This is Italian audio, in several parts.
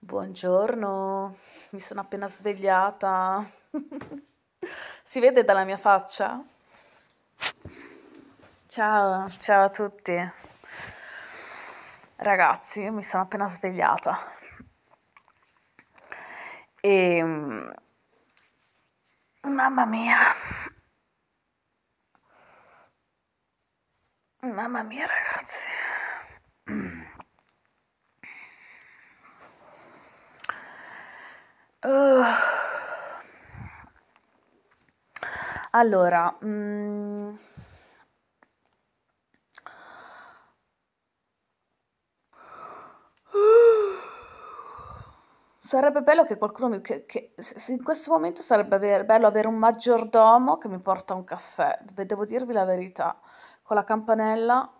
Buongiorno, mi sono appena svegliata. si vede dalla mia faccia? Ciao, ciao a tutti. Ragazzi, mi sono appena svegliata. E ehm, mamma mia. Mamma mia, ragazzi. Uh. Allora, mm. Sarebbe bello che qualcuno mi... Che, che, in questo momento sarebbe aver, bello avere un maggiordomo che mi porta un caffè, devo dirvi la verità, con la campanella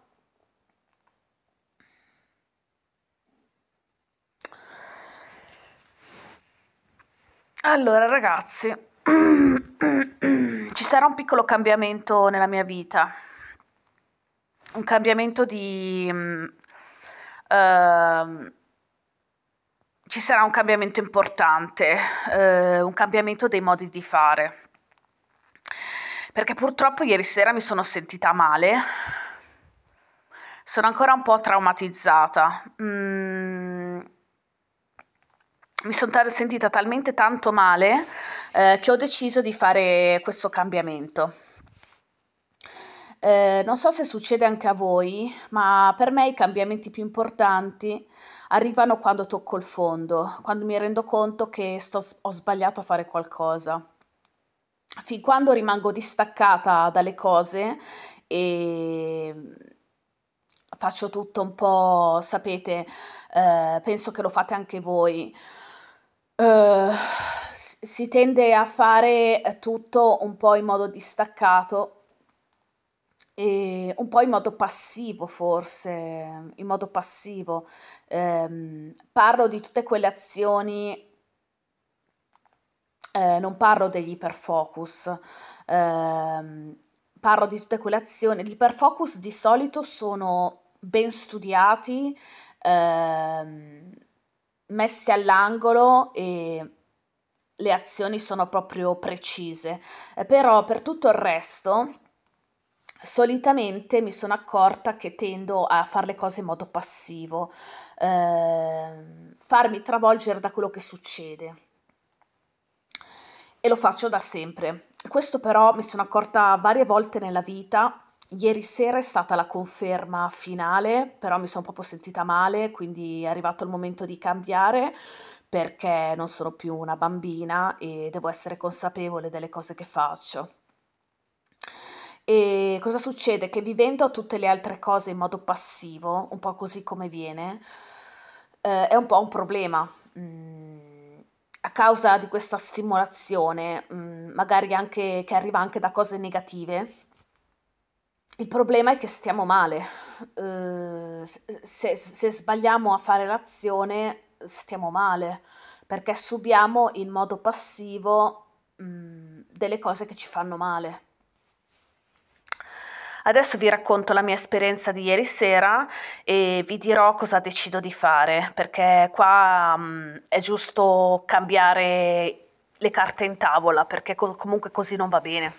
Allora ragazzi, ci sarà un piccolo cambiamento nella mia vita, un cambiamento di... Uh, ci sarà un cambiamento importante, uh, un cambiamento dei modi di fare, perché purtroppo ieri sera mi sono sentita male, sono ancora un po' traumatizzata. Mm mi sono t- sentita talmente tanto male eh, che ho deciso di fare questo cambiamento. Eh, non so se succede anche a voi, ma per me i cambiamenti più importanti arrivano quando tocco il fondo, quando mi rendo conto che sto, ho sbagliato a fare qualcosa. Fin quando rimango distaccata dalle cose e mm, faccio tutto un po', sapete, eh, penso che lo fate anche voi. Eh, si tende a fare tutto un po' in modo distaccato e un po' in modo passivo forse, in modo passivo. Eh, parlo di tutte quelle azioni eh, non parlo degli iperfocus, eh, parlo di tutte quelle azioni. Gli iperfocus di solito sono ben studiati, eh, messe all'angolo e le azioni sono proprio precise, eh, però per tutto il resto solitamente mi sono accorta che tendo a fare le cose in modo passivo, eh, farmi travolgere da quello che succede. E lo faccio da sempre. Questo però mi sono accorta varie volte nella vita Ieri sera è stata la conferma finale, però mi sono proprio sentita male, quindi è arrivato il momento di cambiare perché non sono più una bambina e devo essere consapevole delle cose che faccio. E cosa succede? Che vivendo tutte le altre cose in modo passivo, un po' così come viene, eh, è un po' un problema. Mm, a causa di questa stimolazione, mm, magari anche, che arriva anche da cose negative, il problema è che stiamo male. Uh, se, se, sbagliamo a fare l'azione, stiamo male perché subiamo in modo passivo mh, mm, delle cose che ci fanno male. Adesso vi racconto la mia esperienza di ieri sera e vi dirò cosa decido di fare, perché qua mh, mm, è giusto cambiare le carte in tavola, perché co- comunque così non va bene.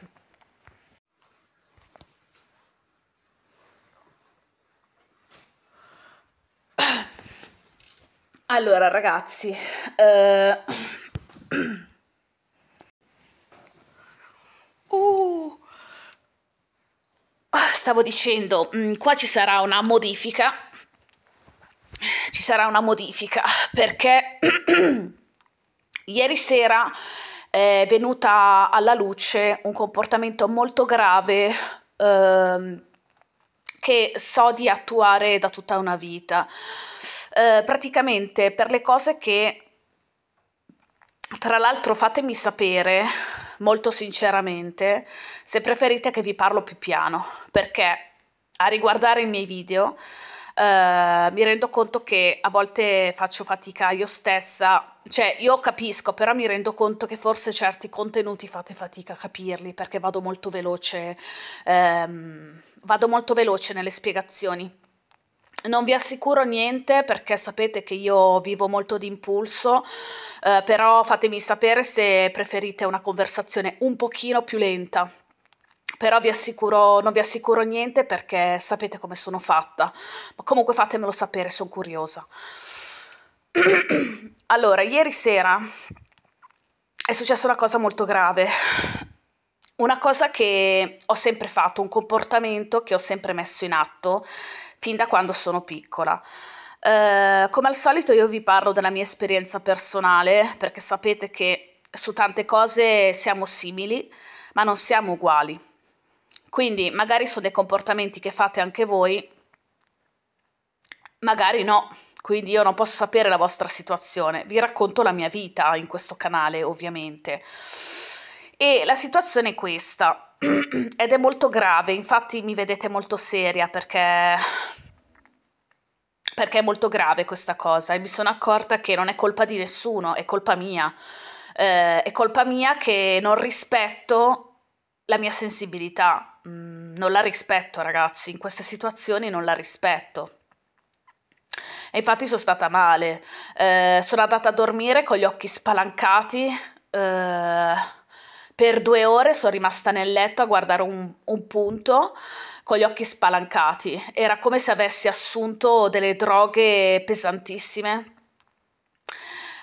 Allora ragazzi, eh... uh... Ah, stavo dicendo, mm, qua ci sarà una modifica, ci sarà una modifica perché ieri sera è venuta alla luce un comportamento molto grave eh, che so di attuare da tutta una vita. Eh, praticamente per le cose che, tra l'altro fatemi sapere molto sinceramente se preferite che vi parlo più piano, perché a riguardare i miei video eh, mi rendo conto che a volte faccio fatica io stessa cioè io capisco, però mi rendo conto che forse certi contenuti fate fatica a capirli perché vado molto veloce, ehm, vado molto veloce nelle spiegazioni. Non vi assicuro niente perché sapete che io vivo molto d'impulso, eh, però fatemi sapere se preferite una conversazione un pochino più lenta. Però vi assicuro, non vi assicuro niente perché sapete come sono fatta. Ma comunque fatemelo sapere, sono curiosa. allora, ieri sera è successa una cosa molto grave. Una cosa che ho sempre fatto, un comportamento che ho sempre messo in atto fin da quando sono piccola. Eh, come al solito io vi parlo della mia esperienza personale perché sapete che su tante cose siamo simili ma non siamo uguali. Quindi magari sono dei comportamenti che fate anche voi, magari no, quindi io non posso sapere la vostra situazione. Vi racconto la mia vita in questo canale ovviamente. E la situazione è questa, ed è molto grave, infatti mi vedete molto seria perché perché è molto grave questa cosa e mi sono accorta che non è colpa di nessuno, è colpa mia. Eh, è colpa mia che non rispetto la mia sensibilità, mm, non la rispetto ragazzi, in queste situazioni non la rispetto. E infatti sono stata male, eh, sono andata a dormire con gli occhi spalancati. Eh, per due ore sono rimasta nel letto a guardare un, un, punto con gli occhi spalancati. Era come se avessi assunto delle droghe pesantissime.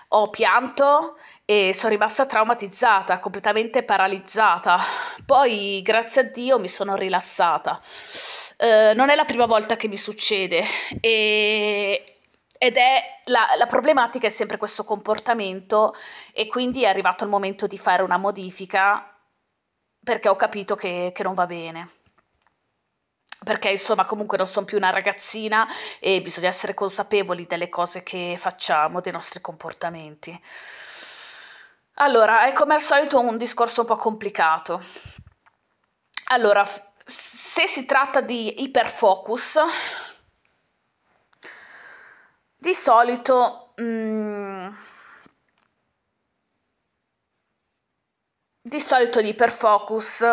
Ho pianto e sono rimasta traumatizzata, completamente paralizzata. Poi, grazie a Dio, mi sono rilassata. Eh, non è la prima volta che mi succede e ed è la, la, problematica è sempre questo comportamento e quindi è arrivato il momento di fare una modifica perché ho capito che, che non va bene. Perché insomma comunque non sono più una ragazzina e bisogna essere consapevoli delle cose che facciamo, dei nostri comportamenti. Allora, è ecco, come al solito un discorso un po' complicato. Allora, se si tratta di iperfocus, di solito... Mm, di solito gli iperfocus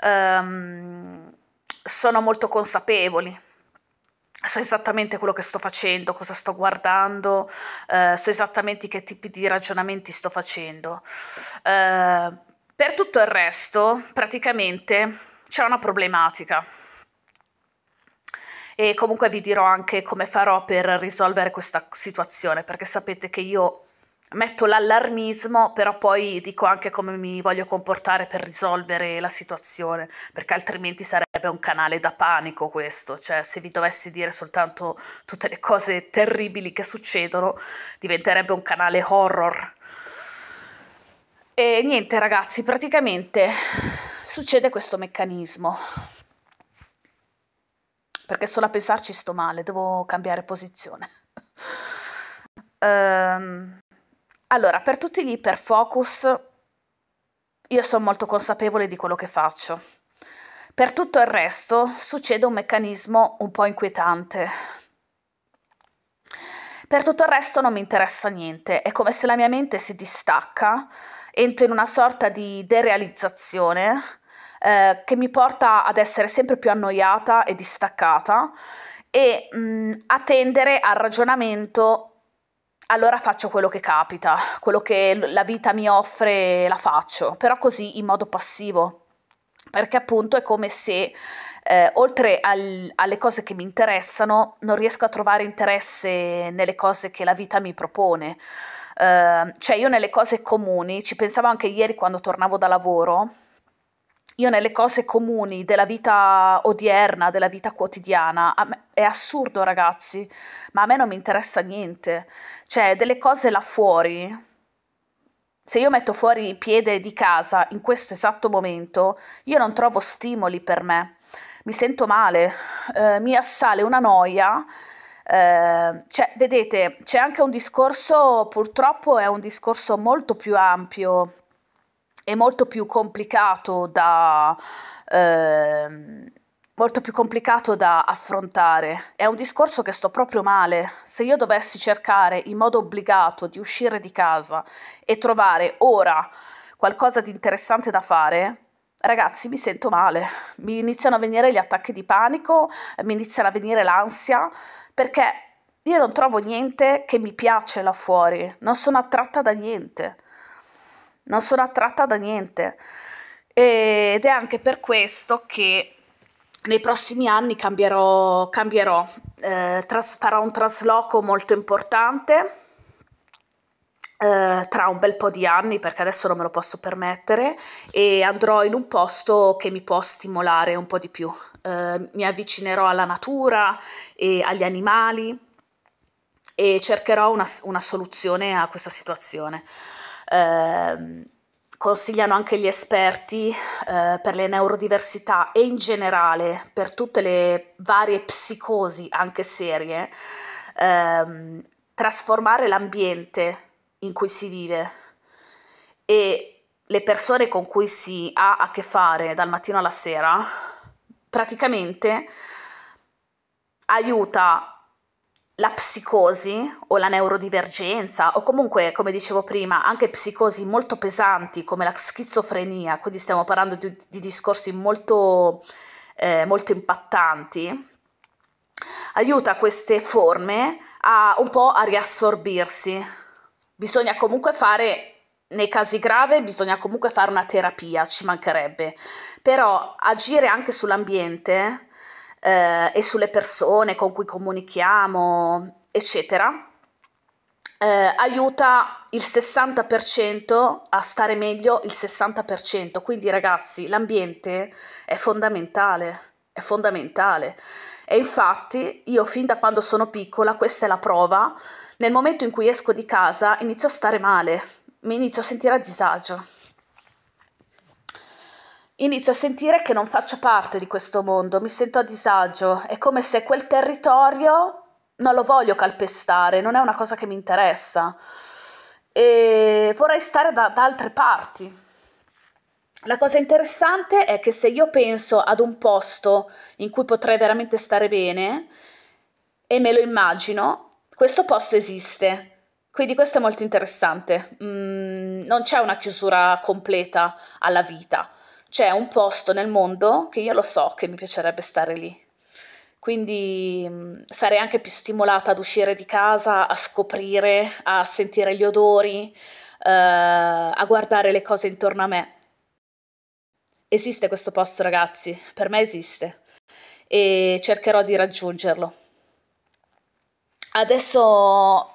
ehm, sono molto consapevoli. So esattamente quello che sto facendo, cosa sto guardando, eh, so esattamente che tipi di ragionamenti sto facendo. Eh, per tutto il resto, praticamente, c'è una problematica e comunque vi dirò anche come farò per risolvere questa situazione perché sapete che io metto l'allarmismo però poi dico anche come mi voglio comportare per risolvere la situazione perché altrimenti sarebbe un canale da panico questo cioè se vi dovessi dire soltanto tutte le cose terribili che succedono diventerebbe un canale horror e niente ragazzi praticamente succede questo meccanismo perché solo a pensarci sto male, devo cambiare posizione. um, allora, per tutti gli iperfocus, io sono molto consapevole di quello che faccio. Per tutto il resto succede un meccanismo un po' inquietante. Per tutto il resto non mi interessa niente, è come se la mia mente si distacca, entro in una sorta di derealizzazione eh, che mi porta ad essere sempre più annoiata e distaccata e mh, mm, a tendere al ragionamento allora faccio quello che capita, quello che la vita mi offre la faccio, però così in modo passivo, perché appunto è come se eh, oltre al, alle cose che mi interessano non riesco a trovare interesse nelle cose che la vita mi propone. Eh, cioè io nelle cose comuni, ci pensavo anche ieri quando tornavo da lavoro, io nelle cose comuni della vita odierna, della vita quotidiana, me, è assurdo ragazzi, ma a me non mi interessa niente. Cioè, delle cose là fuori, se io metto fuori il piede di casa in questo esatto momento, io non trovo stimoli per me, mi sento male, eh, mi assale una noia. Eh, cioè, vedete, c'è anche un discorso, purtroppo è un discorso molto più ampio è molto più complicato da... Ehm, molto più complicato da affrontare. È un discorso che sto proprio male. Se io dovessi cercare in modo obbligato di uscire di casa e trovare ora qualcosa di interessante da fare, ragazzi, mi sento male. Mi iniziano a venire gli attacchi di panico, mi iniziano a venire l'ansia, perché io non trovo niente che mi piace là fuori, non sono attratta da niente non sono attratta da niente. Ed è anche per questo che nei prossimi anni cambierò, cambierò eh, tras, farò un trasloco molto importante eh, tra un bel po' di anni perché adesso non me lo posso permettere e andrò in un posto che mi può stimolare un po' di più. Eh, mi avvicinerò alla natura e agli animali e cercherò una, una soluzione a questa situazione. Ehm, consigliano anche gli esperti eh, per le neurodiversità e in generale per tutte le varie psicosi, anche serie, ehm, trasformare l'ambiente in cui si vive e le persone con cui si ha a che fare dal mattino alla sera, praticamente aiuta la psicosi o la neurodivergenza o comunque, come dicevo prima, anche psicosi molto pesanti come la schizofrenia, quindi stiamo parlando di, di discorsi molto, eh, molto impattanti, aiuta queste forme a un po' a riassorbirsi. Bisogna comunque fare, nei casi gravi, bisogna comunque fare una terapia, ci mancherebbe, però agire anche sull'ambiente eh, e sulle persone con cui comunichiamo, eccetera, eh, aiuta il 60% a stare meglio il 60%. Quindi ragazzi, l'ambiente è fondamentale, è fondamentale. E infatti io fin da quando sono piccola, questa è la prova, nel momento in cui esco di casa inizio a stare male, mi inizio a sentire a disagio. Inizio a sentire che non faccio parte di questo mondo, mi sento a disagio, è come se quel territorio non lo voglio calpestare, non è una cosa che mi interessa e vorrei stare da, da altre parti. La cosa interessante è che se io penso ad un posto in cui potrei veramente stare bene e me lo immagino, questo posto esiste. Quindi questo è molto interessante. Mm, non c'è una chiusura completa alla vita c'è un posto nel mondo che io lo so che mi piacerebbe stare lì. Quindi mm, sarei anche più stimolata ad uscire di casa, a scoprire, a sentire gli odori, eh, a guardare le cose intorno a me. Esiste questo posto, ragazzi, per me esiste e cercherò di raggiungerlo. Adesso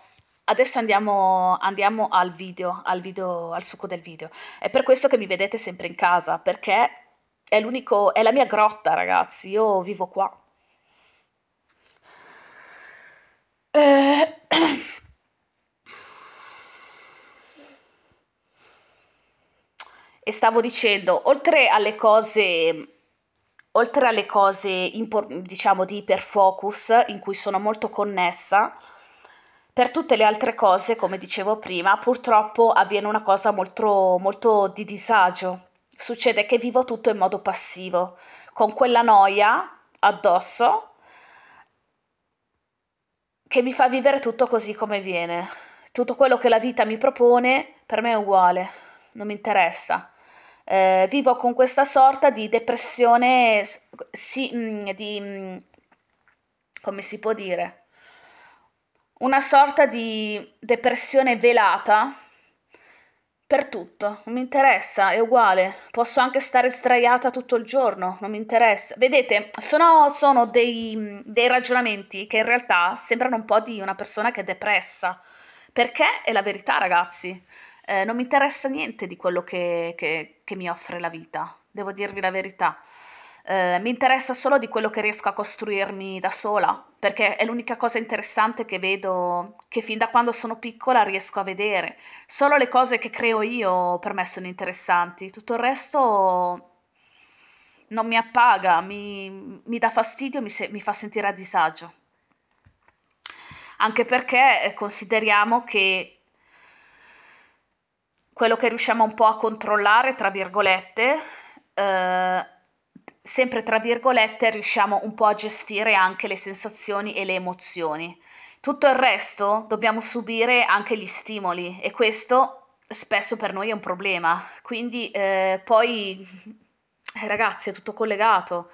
Adesso andiamo, andiamo al, video, al video, al succo del video. È per questo che mi vedete sempre in casa, perché è l'unico, è la mia grotta, ragazzi. Io vivo qua. Eh... E stavo dicendo, oltre alle cose oltre alle cose diciamo di iperfocus in cui sono molto connessa per tutte le altre cose, come dicevo prima, purtroppo avviene una cosa molto, molto di disagio. Succede che vivo tutto in modo passivo, con quella noia addosso che mi fa vivere tutto così come viene. Tutto quello che la vita mi propone per me è uguale, non mi interessa. Eh, vivo con questa sorta di depressione, si, mm, di, mm, come si può dire? una sorta di depressione velata per tutto, non mi interessa, è uguale, posso anche stare sdraiata tutto il giorno, non mi interessa. Vedete, sono, sono dei, dei ragionamenti che in realtà sembrano un po' di una persona che è depressa, perché è la verità ragazzi, eh, non mi interessa niente di quello che, che, che mi offre la vita, devo dirvi la verità eh, mi interessa solo di quello che riesco a costruirmi da sola, perché è l'unica cosa interessante che vedo, che fin da quando sono piccola riesco a vedere. Solo le cose che creo io per me sono interessanti, tutto il resto non mi appaga, mi, mi dà fastidio, mi, se, mi fa sentire a disagio. Anche perché eh, consideriamo che quello che riusciamo un po' a controllare, tra virgolette, eh, sempre tra virgolette, riusciamo un po' a gestire anche le sensazioni e le emozioni. Tutto il resto dobbiamo subire anche gli stimoli e questo spesso per noi è un problema. Quindi eh, poi, eh, ragazzi, è tutto collegato.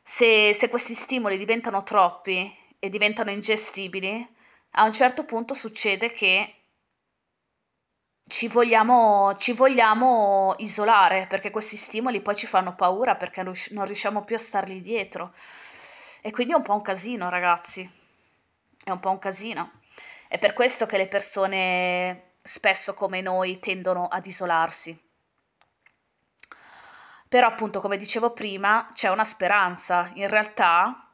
Se, se questi stimoli diventano troppi e diventano ingestibili, a un certo punto succede che ci vogliamo, ci vogliamo isolare perché questi stimoli poi ci fanno paura perché non riusciamo più a starli dietro. E quindi è un po' un casino, ragazzi. È un po' un casino. È per questo che le persone spesso come noi tendono ad isolarsi. Però appunto, come dicevo prima, c'è una speranza. In realtà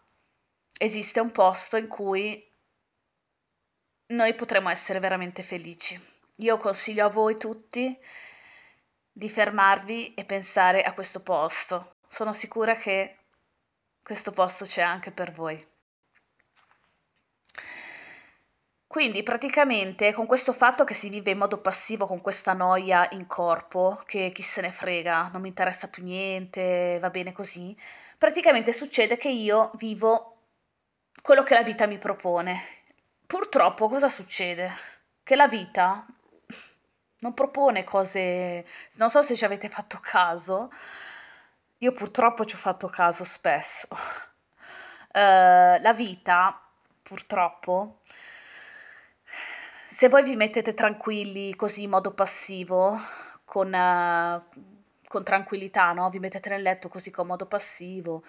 esiste un posto in cui noi potremo essere veramente felici. Io consiglio a voi tutti di fermarvi e pensare a questo posto. Sono sicura che questo posto c'è anche per voi. Quindi praticamente con questo fatto che si vive in modo passivo, con questa noia in corpo, che chi se ne frega, non mi interessa più niente, va bene così, praticamente succede che io vivo quello che la vita mi propone. Purtroppo cosa succede? Che la vita non propone cose, non so se ci avete fatto caso, io purtroppo ci ho fatto caso spesso. Uh, la vita, purtroppo, se voi vi mettete tranquilli così in modo passivo, con, uh, con tranquillità, no? vi mettete nel letto così con modo passivo,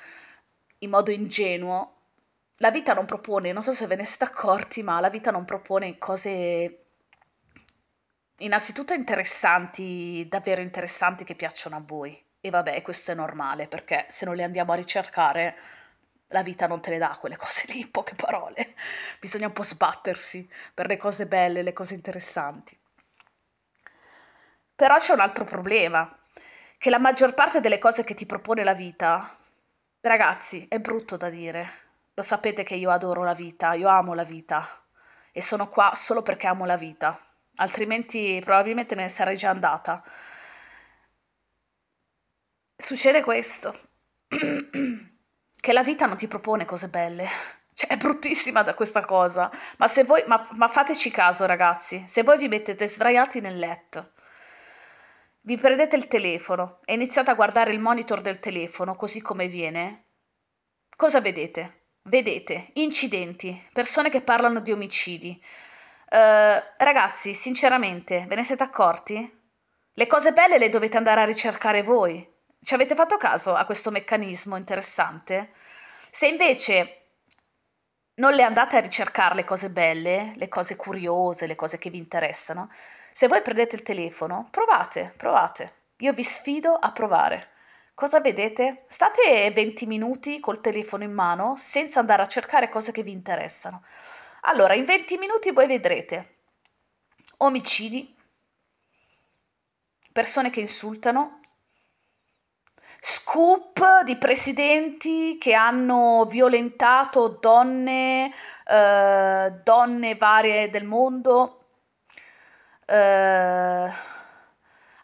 in modo ingenuo, la vita non propone, non so se ve ne siete accorti, ma la vita non propone cose innanzitutto interessanti, davvero interessanti che piacciono a voi. E vabbè, questo è normale perché se non le andiamo a ricercare la vita non te le dà quelle cose lì, in poche parole. Bisogna un po' sbattersi per le cose belle, le cose interessanti. Però c'è un altro problema, che la maggior parte delle cose che ti propone la vita, ragazzi, è brutto da dire. Lo sapete che io adoro la vita, io amo la vita e sono qua solo perché amo la vita altrimenti probabilmente me ne sarei già andata. Succede questo, che la vita non ti propone cose belle. Cioè, è bruttissima da questa cosa. Ma se voi, ma, ma fateci caso, ragazzi, se voi vi mettete sdraiati nel letto, vi prendete il telefono e iniziate a guardare il monitor del telefono così come viene, cosa vedete? Vedete incidenti, persone che parlano di omicidi, eh, ragazzi, sinceramente, ve ne siete accorti? Le cose belle le dovete andare a ricercare voi. Ci avete fatto caso a questo meccanismo interessante? Se invece non le andate a ricercare le cose belle, le cose curiose, le cose che vi interessano, se voi prendete il telefono, provate, provate. Io vi sfido a provare. Cosa vedete? State 20 minuti col telefono in mano senza andare a cercare cose che vi interessano. Allora, in 20 minuti voi vedrete omicidi, persone che insultano, scoop di presidenti che hanno violentato donne, eh, donne varie del mondo. Eh,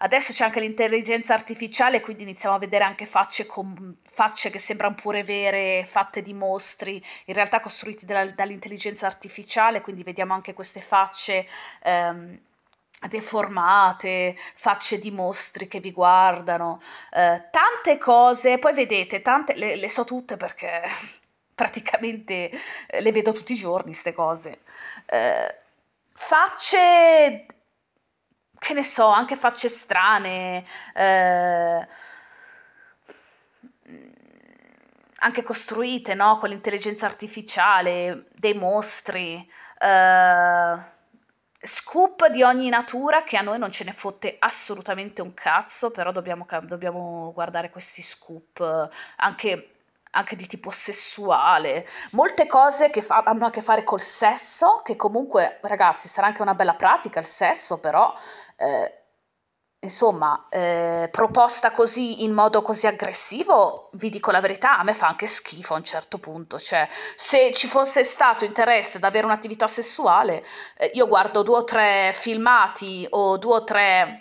Adesso c'è anche l'intelligenza artificiale, quindi iniziamo a vedere anche facce, com- facce che sembrano pure vere, fatte di mostri, in realtà costruiti dalla, dall'intelligenza artificiale, quindi vediamo anche queste facce. Ehm, deformate, facce di mostri che vi guardano, eh, tante cose, poi vedete, tante, le, le so tutte perché praticamente eh, le vedo tutti i giorni queste cose. Eh, facce che ne so, anche facce strane, eh, anche costruite, no? Con l'intelligenza artificiale, dei mostri, eh, scoop di ogni natura che a noi non ce ne fotte assolutamente un cazzo, però dobbiamo, dobbiamo guardare questi scoop eh, anche anche di tipo sessuale, molte cose che fa- hanno a che fare col sesso, che comunque ragazzi sarà anche una bella pratica il sesso, però eh, insomma eh, proposta così in modo così aggressivo, vi dico la verità, a me fa anche schifo a un certo punto, cioè se ci fosse stato interesse ad avere un'attività sessuale, eh, io guardo due o tre filmati o due o tre...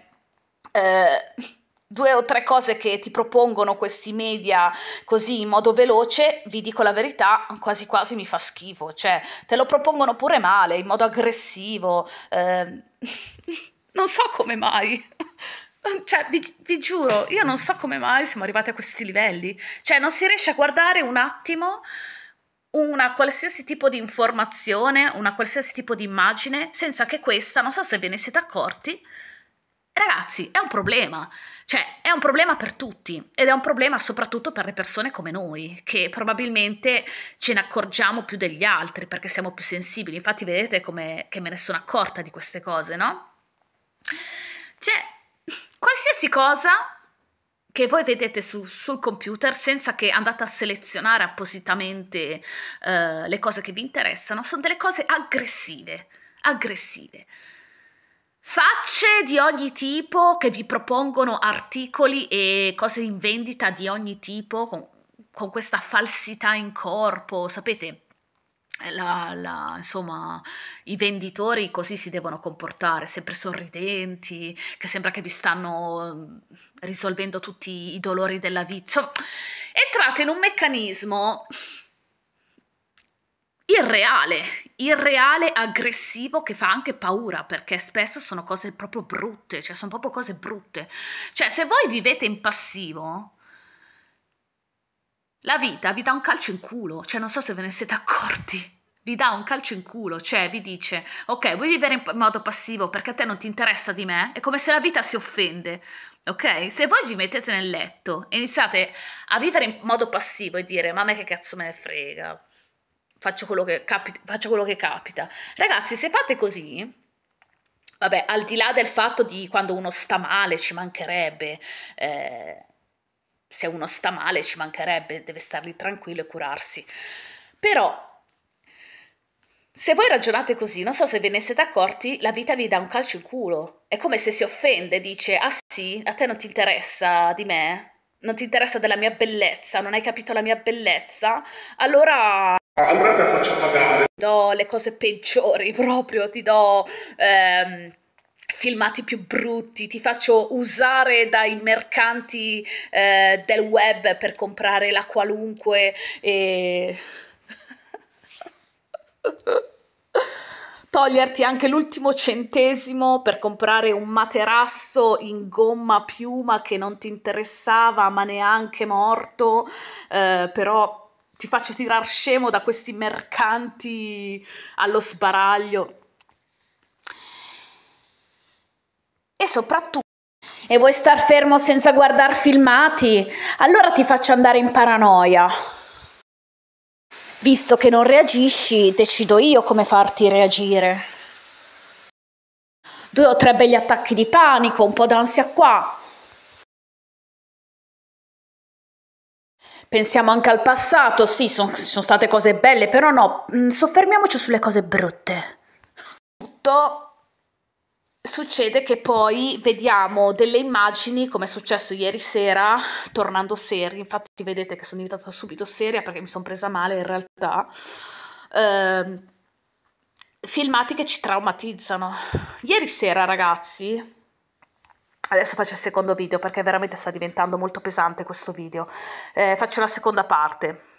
Eh, due o tre cose che ti propongono questi media così in modo veloce, vi dico la verità, quasi quasi mi fa schifo, cioè te lo propongono pure male, in modo aggressivo, eh, non so come mai. Cioè, vi, vi, giuro, io non so come mai siamo arrivati a questi livelli. Cioè, non si riesce a guardare un attimo una qualsiasi tipo di informazione, una qualsiasi tipo di immagine, senza che questa, non so se ve ne siete accorti, Ragazzi, è un problema, cioè è un problema per tutti ed è un problema soprattutto per le persone come noi, che probabilmente ce ne accorgiamo più degli altri perché siamo più sensibili. Infatti vedete come me ne sono accorta di queste cose, no? Cioè, qualsiasi cosa che voi vedete su, sul computer senza che andate a selezionare appositamente uh, le cose che vi interessano, sono delle cose aggressive, aggressive. Facce di ogni tipo che vi propongono articoli e cose in vendita di ogni tipo con, con questa falsità in corpo, sapete? Eh, la, la, insomma, i venditori così si devono comportare, sempre sorridenti, che sembra che vi stanno mm, risolvendo tutti i dolori della vita. entrate in un meccanismo irreale, irreale, aggressivo che fa anche paura perché spesso sono cose proprio brutte, cioè sono proprio cose brutte. Cioè se voi vivete in passivo, la vita vi dà un calcio in culo, cioè non so se ve ne siete accorti. Vi dà un calcio in culo, cioè vi dice, ok, vuoi vivere in modo passivo perché a te non ti interessa di me? È come se la vita si offende. Ok? Se voi vi mettete nel letto e iniziate a vivere in modo passivo e dire ma a me che cazzo me ne frega, faccio quello che, capi- faccio quello che capita. Ragazzi, se fate così, vabbè, al di là del fatto di quando uno sta male, ci mancherebbe, eh, se uno sta male ci mancherebbe, deve star lì tranquillo e curarsi. Però se voi ragionate così, non so se ve ne siete accorti, la vita vi dà un calcio in culo. È come se si offende, dice, ah sì, a te non ti interessa di me, non ti interessa della mia bellezza, non hai capito la mia bellezza, allora allora te la faccio pagare. Ti do le cose peggiori proprio, ti do ehm, filmati più brutti, ti faccio usare dai mercanti eh, del web per comprare la qualunque e... Toglierti anche l'ultimo centesimo per comprare un materasso in gomma piuma che non ti interessava ma neanche morto, eh, però si faccia tirare scemo da questi mercanti allo sbaraglio. E soprattutto... E vuoi star fermo senza guardare filmati? Allora ti faccio andare in paranoia. Visto che non reagisci, decido io come farti reagire. Due o tre begli attacchi di panico, un po' d'ansia qua, pensiamo anche al passato, sì, sono son state cose belle, però no, mm, soffermiamoci sulle cose brutte. Tutto succede che poi vediamo delle immagini, come è successo ieri sera, tornando seria, infatti vedete che sono diventata subito seria perché mi sono presa male in realtà, eh, filmati che ci traumatizzano. Ieri sera, ragazzi, Adesso faccio il secondo video perché veramente sta diventando molto pesante questo video. Eh, faccio la seconda parte.